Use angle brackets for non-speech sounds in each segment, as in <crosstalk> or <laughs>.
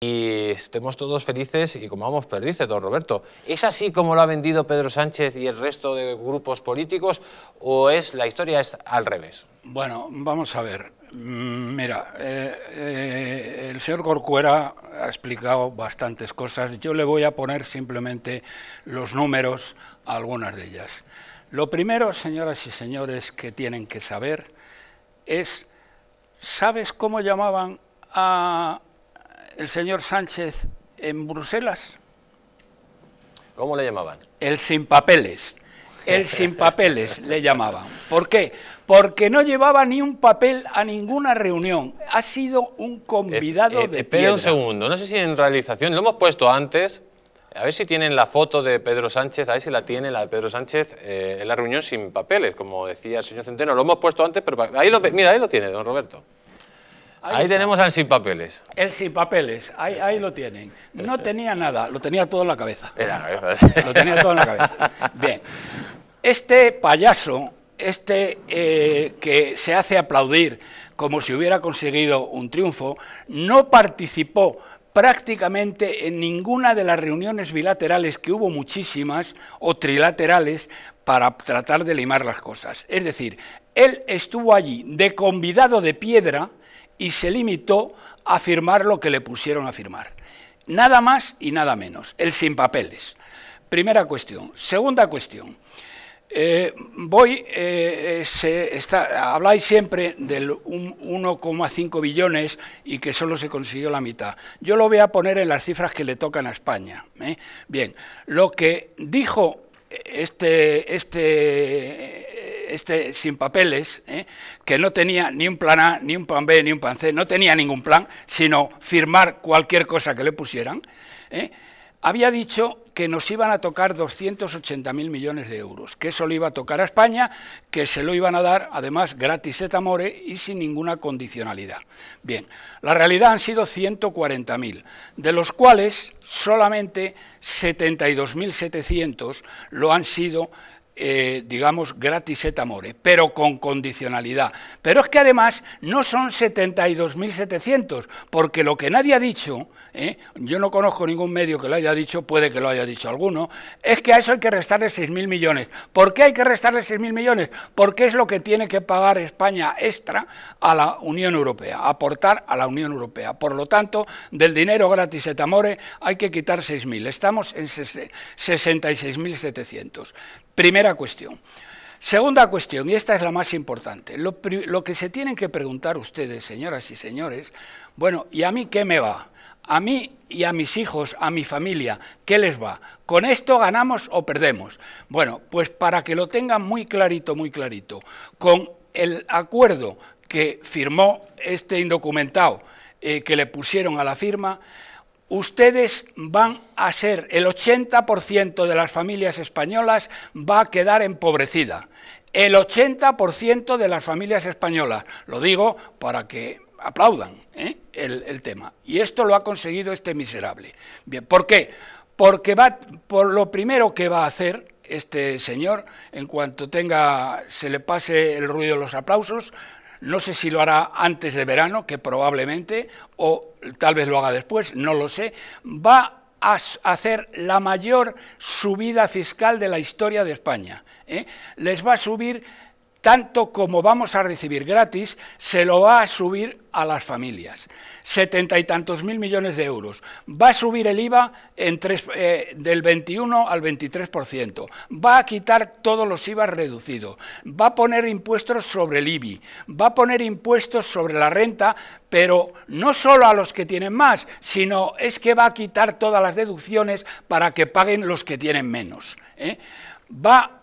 y estemos todos felices y como vamos perdices, don Roberto. ¿Es así como lo ha vendido Pedro Sánchez y el resto de grupos políticos o es la historia es al revés? Bueno, vamos a ver. Mm, mira, eh, eh, el señor Corcuera ha explicado bastantes cosas. Yo le voy a poner simplemente los números a algunas de ellas. Lo primero, señoras y señores, que tienen que saber es, ¿sabes cómo llamaban a el señor Sánchez en Bruselas? ¿Cómo le llamaban? El sin papeles. El <laughs> sin papeles le llamaban. ¿Por qué? Porque no llevaba ni un papel a ninguna reunión. Ha sido un convidado de eh, eh, de Espera un segundo, no sé si en realización, lo hemos puesto antes, a ver si tienen la foto de Pedro Sánchez, a ver si la tiene la de Pedro Sánchez eh, en la reunión sin papeles, como decía el señor Centeno. Lo hemos puesto antes, pero ahí lo, mira, ahí lo tiene, don Roberto. Ahí, tenemos al sin papeles. El sin papeles, ahí, lo tienen. No tenía nada, lo tenía todo en la cabeza. Era lo tenía todo en la cabeza. Bien. Este payaso, este eh, que se hace aplaudir como si hubiera conseguido un triunfo, no participó prácticamente en ninguna de las reuniones bilaterales, que hubo muchísimas, o trilaterales, para tratar de limar las cosas. Es decir, él estuvo allí de convidado de piedra, y se limitó a firmar lo que le pusieron a firmar. Nada más y nada menos, el sin papeles. Primera cuestión. Segunda cuestión. Eh, voy, eh, eh, se está, habláis siempre del 1,5 billones y que solo se consiguió la mitad. Yo lo voy a poner en las cifras que le tocan a España. Bien, lo que dijo este, este este sin papeles, ¿eh? que no tenía ni un plan A, ni un plan B, ni un plan C, no tenía ningún plan, sino firmar cualquier cosa que le pusieran, ¿eh? había dicho que nos iban a tocar 280.000 millones de euros, que eso le iba a tocar a España, que se lo iban a dar, además, gratis et amore y sin ninguna condicionalidad. Bien, la realidad han sido 140.000, de los cuales solamente 72.700 lo han sido eh, digamos, gratis et amore, pero con condicionalidad. Pero es que además no son 72.700, porque lo que nadie ha dicho, ¿eh? yo no conozco ningún medio que lo haya dicho, puede que lo haya dicho alguno, es que a eso hay que restarle 6.000 millones. ¿Por qué hay que restarle 6.000 millones? Porque es lo que tiene que pagar España extra a la Unión Europea, aportar a la Unión Europea. Por lo tanto, del dinero gratis et amore hay que quitar 6.000. Estamos en 66.700. Primera cuestión. Segunda cuestión, y esta es la más importante. Lo, que se tienen que preguntar ustedes, señoras y señores, bueno, ¿y a mí qué me va? A mí y a mis hijos, a mi familia, ¿qué les va? ¿Con esto ganamos o perdemos? Bueno, pues para que lo tengan muy clarito, muy clarito, con el acuerdo que firmó este indocumentado, eh, que le pusieron a la firma, ustedes van a ser, el 80% de las familias españolas va a quedar empobrecida. El 80% de las familias españolas, lo digo para que aplaudan ¿eh? el, tema. Y esto lo ha conseguido este miserable. Bien, ¿por qué? Porque va, por lo primero que va a hacer este señor, en cuanto tenga, se le pase el ruido de los aplausos, no sé si lo hará antes de verano, que probablemente, o tal vez lo haga después, no lo sé. Va a hacer la mayor subida fiscal de la historia de España. ¿eh? Les va a subir tanto como vamos a recibir gratis, se lo va a subir a las familias. Setenta y tantos mil millones de euros. Va a subir el IVA eh, del 21 al 23%. Va a quitar todos los IVA reducidos. Va a poner impuestos sobre el IBI. Va a poner impuestos sobre la renta, pero no solo a los que tienen más, sino es que va a quitar todas las deducciones para que paguen los que tienen menos. ¿eh? Va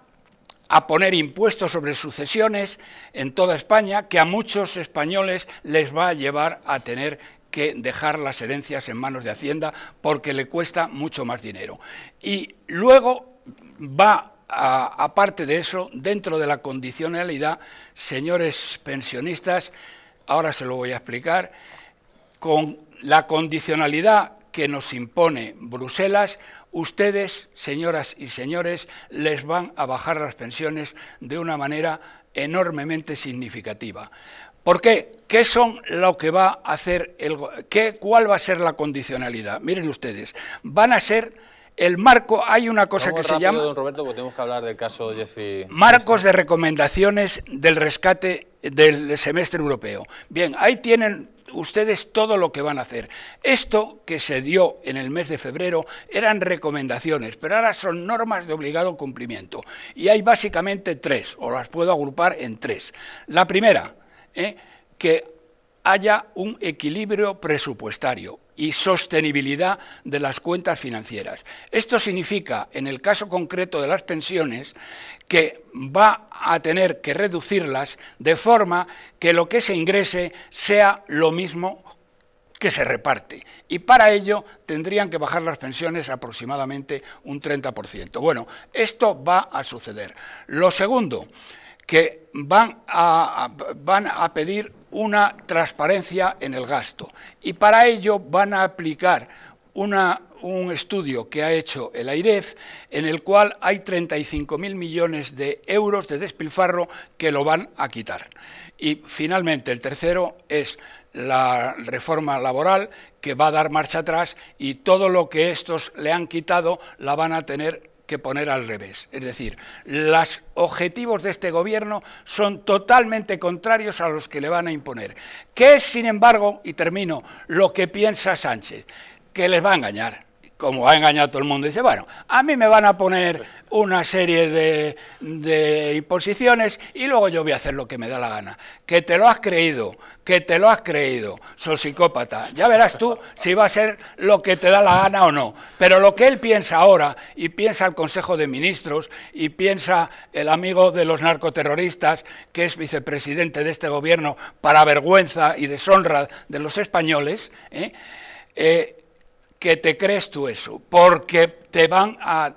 a poner impuestos sobre sucesiones en toda España, que a muchos españoles les va a llevar a tener que dejar las herencias en manos de Hacienda porque le cuesta mucho más dinero. Y luego va aparte de eso, dentro de la condicionalidad, señores pensionistas, ahora se lo voy a explicar, con la condicionalidad que nos impone Bruselas, ustedes, señoras y señores, les van a bajar las pensiones de una manera enormemente significativa. ¿Por qué? ¿Qué son lo que va a hacer el qué cuál va a ser la condicionalidad? Miren ustedes, van a ser el marco, hay una cosa que se llama... Don Roberto, tenemos que hablar del caso Marcos de recomendaciones del rescate del semestre europeo. Bien, ahí tienen ustedes todo lo que van a hacer. Esto que se dio en el mes de febrero eran recomendaciones, pero ahora son normas de obligado cumplimiento. Y hay básicamente tres, o las puedo agrupar en tres. La primera, ¿eh? que haya un equilibrio presupuestario y sostenibilidad de las cuentas financieras. Esto significa, en el caso concreto de las pensiones, que va a tener que reducirlas de forma que lo que se ingrese sea lo mismo que se reparte. Y para ello tendrían que bajar las pensiones aproximadamente un 30%. Bueno, esto va a suceder. Lo segundo, que van a, van a pedir una transparencia en el gasto. Y para ello van a aplicar una, un estudio que ha hecho el AIREF, en el cual hay 35.000 millones de euros de despilfarro que lo van a quitar. Y finalmente, el tercero es la reforma laboral, que va a dar marcha atrás y todo lo que estos le han quitado la van a tener que poner al revés. Es decir, los objetivos de este gobierno son totalmente contrarios a los que le van a imponer. ¿Qué es, sin embargo, y termino, lo que piensa Sánchez? Que les va a engañar como ha engañado a todo el mundo, dice, bueno, a mí me van a poner una serie de, imposiciones y luego yo voy a hacer lo que me da la gana. Que te lo has creído, que te lo has creído, sos psicópata. Ya verás tú si va a ser lo que te da la gana o no. Pero lo que él piensa ahora, y piensa el Consejo de Ministros, y piensa el amigo de los narcoterroristas, que es vicepresidente de este gobierno, para vergüenza y deshonra de los españoles, ¿eh? eh que te crees tú eso, porque te van a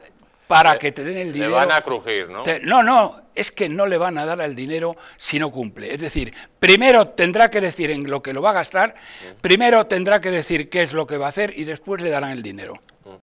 para que te den el dinero. van a crujir, ¿no? no, no, es que no le van a dar el dinero si no cumple. Es decir, primero tendrá que decir en lo que lo va a gastar, primero tendrá que decir qué es lo que va a hacer y después le darán el dinero.